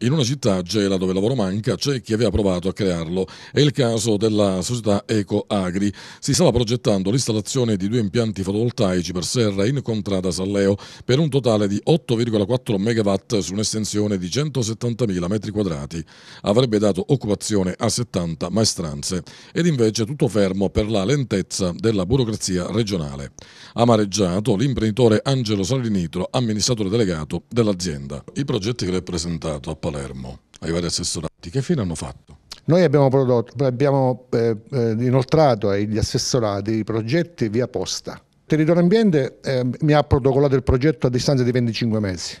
In una città, Gela, dove lavoro manca, c'è chi aveva provato a crearlo. È il caso della società Eco Agri. Si stava progettando l'installazione di due impianti fotovoltaici per serra in contrada Salleo per un totale di 8,4 MW su un'estensione di 170.000 m2. Avrebbe dato occupazione a 70 maestranze. Ed invece tutto fermo per la lentezza della burocrazia regionale. Amareggiato l'imprenditore Angelo Salinitro, amministratore delegato dell'azienda. I progetti che l'ho presentato Palermo, vari assessorati, che fine hanno fatto? Noi abbiamo, prodotto, abbiamo eh, eh, inoltrato agli assessorati i progetti via posta. Territorio Ambiente eh, mi ha protocollato il progetto a distanza di 25 mesi,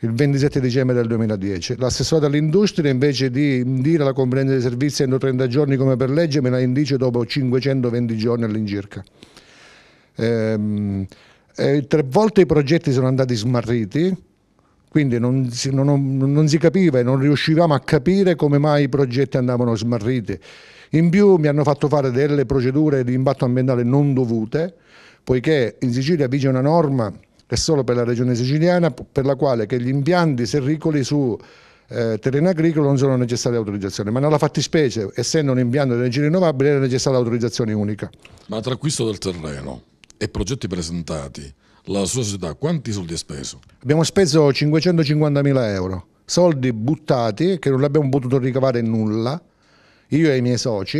il 27 dicembre del 2010. L'assessorato all'industria invece di indire la competenza dei servizi entro 30 giorni come per legge me la indice dopo 520 giorni all'incirca. Eh, eh, tre volte i progetti sono andati smarriti quindi non si, non, non si capiva e non riuscivamo a capire come mai i progetti andavano smarriti. In più mi hanno fatto fare delle procedure di impatto ambientale non dovute, poiché in Sicilia vige una norma che è solo per la regione siciliana, per la quale gli impianti serricoli su eh, terreno agricolo non sono necessarie autorizzazioni, ma nella fattispecie, essendo un impianto di energia rinnovabile, era necessaria l'autorizzazione unica. Ma tra acquisto del terreno e progetti presentati, la società quanti soldi ha speso? Abbiamo speso 550.000 euro, soldi buttati che non abbiamo potuto ricavare nulla, io e i miei soci,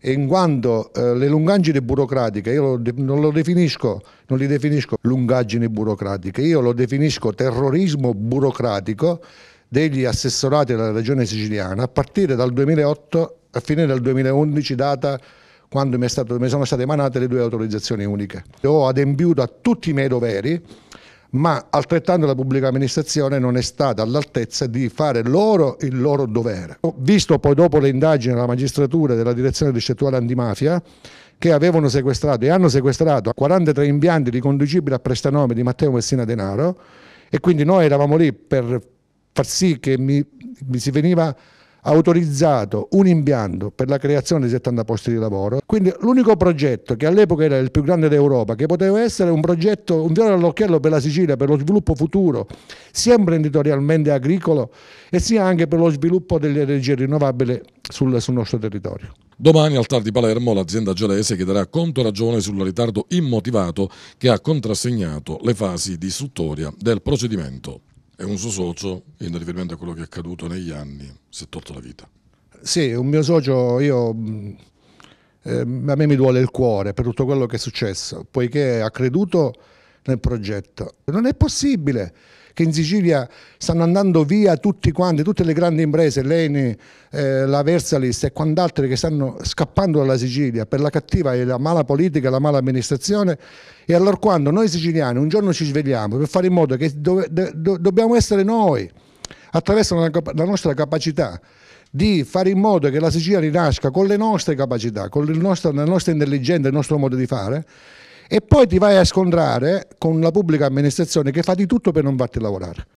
e in quanto eh, le lungaggini burocratiche, io lo, non lo definisco, non li definisco lungaggini burocratiche, io lo definisco terrorismo burocratico degli assessorati della regione siciliana a partire dal 2008 a fine del 2011 data quando mi, stato, mi sono state emanate le due autorizzazioni uniche. Ho adempiuto a tutti i miei doveri, ma altrettanto la pubblica amministrazione non è stata all'altezza di fare loro il loro dovere. Ho visto poi dopo le indagini della magistratura e della direzione distrettuale antimafia che avevano sequestrato e hanno sequestrato 43 impianti riconducibili a prestanome di Matteo Messina Denaro e quindi noi eravamo lì per far sì che mi, mi si veniva ha autorizzato un impianto per la creazione di 70 posti di lavoro. Quindi l'unico progetto che all'epoca era il più grande d'Europa, che poteva essere un progetto, un fiore all'occhiello per la Sicilia, per lo sviluppo futuro, sia imprenditorialmente agricolo e sia anche per lo sviluppo delle energie rinnovabili sul, sul nostro territorio. Domani al TAR di Palermo l'azienda gelese chiederà conto ragione sul ritardo immotivato che ha contrassegnato le fasi di istruttoria del procedimento. È un suo socio, in riferimento a quello che è accaduto negli anni, si è tolto la vita. Sì, un mio socio, io, mm, eh, a me mi duole il cuore per tutto quello che è successo, poiché ha creduto nel progetto. Non è possibile che in Sicilia stanno andando via tutti quanti, tutte le grandi imprese, l'Eni, eh, la Versalis e quant'altre che stanno scappando dalla Sicilia per la cattiva e la mala politica, la mala amministrazione e allora quando noi siciliani un giorno ci svegliamo per fare in modo che do, do, dobbiamo essere noi attraverso la, la nostra capacità di fare in modo che la Sicilia rinasca con le nostre capacità, con nostro, la nostra intelligenza, il nostro modo di fare e poi ti vai a scontrare con la pubblica amministrazione che fa di tutto per non farti lavorare.